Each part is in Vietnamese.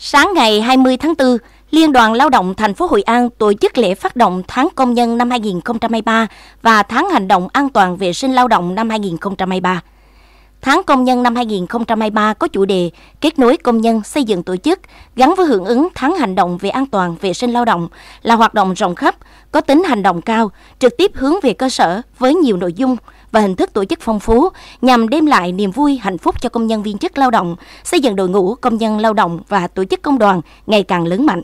Sáng ngày 20 tháng 4, Liên đoàn Lao động thành phố Hội An tổ chức lễ phát động tháng công nhân năm 2023 và tháng hành động an toàn vệ sinh lao động năm 2023. Tháng công nhân năm 2023 có chủ đề Kết nối công nhân xây dựng tổ chức gắn với hưởng ứng tháng hành động về an toàn vệ sinh lao động là hoạt động rộng khắp, có tính hành động cao, trực tiếp hướng về cơ sở với nhiều nội dung và hình thức tổ chức phong phú nhằm đem lại niềm vui, hạnh phúc cho công nhân viên chức lao động, xây dựng đội ngũ công nhân lao động và tổ chức công đoàn ngày càng lớn mạnh.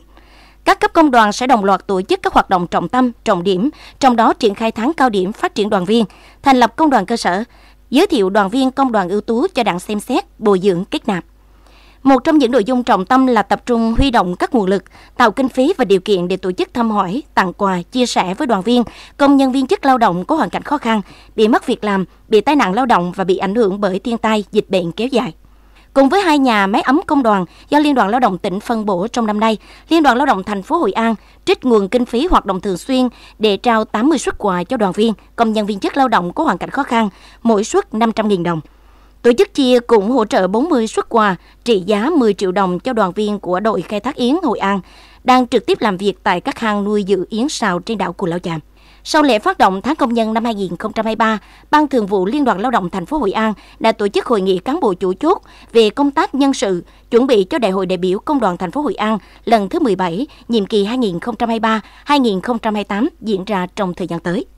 Các cấp công đoàn sẽ đồng loạt tổ chức các hoạt động trọng tâm, trọng điểm, trong đó triển khai tháng cao điểm phát triển đoàn viên, thành lập công đoàn cơ sở, giới thiệu đoàn viên công đoàn ưu tú cho đảng xem xét, bồi dưỡng, kết nạp. Một trong những nội dung trọng tâm là tập trung huy động các nguồn lực, tạo kinh phí và điều kiện để tổ chức thăm hỏi, tặng quà, chia sẻ với đoàn viên, công nhân viên chức lao động có hoàn cảnh khó khăn, bị mất việc làm, bị tai nạn lao động và bị ảnh hưởng bởi thiên tai, dịch bệnh kéo dài. Cùng với hai nhà máy ấm công đoàn do Liên đoàn Lao động tỉnh phân bổ trong năm nay, Liên đoàn Lao động thành phố Hội An trích nguồn kinh phí hoạt động thường xuyên để trao 80 suất quà cho đoàn viên, công nhân viên chức lao động có hoàn cảnh khó khăn, mỗi suất 500.000 đồng. Tổ chức chia cũng hỗ trợ 40 xuất quà trị giá 10 triệu đồng cho đoàn viên của đội khai thác yến Hội An đang trực tiếp làm việc tại các hang nuôi giữ yến sào trên đảo Cù Lao Chàm. Sau lễ phát động tháng công nhân năm 2023, Ban Thường vụ Liên đoàn Lao động thành phố Hội An đã tổ chức hội nghị cán bộ chủ chốt về công tác nhân sự, chuẩn bị cho Đại hội đại biểu Công đoàn thành phố Hội An lần thứ 17, nhiệm kỳ 2023-2028 diễn ra trong thời gian tới.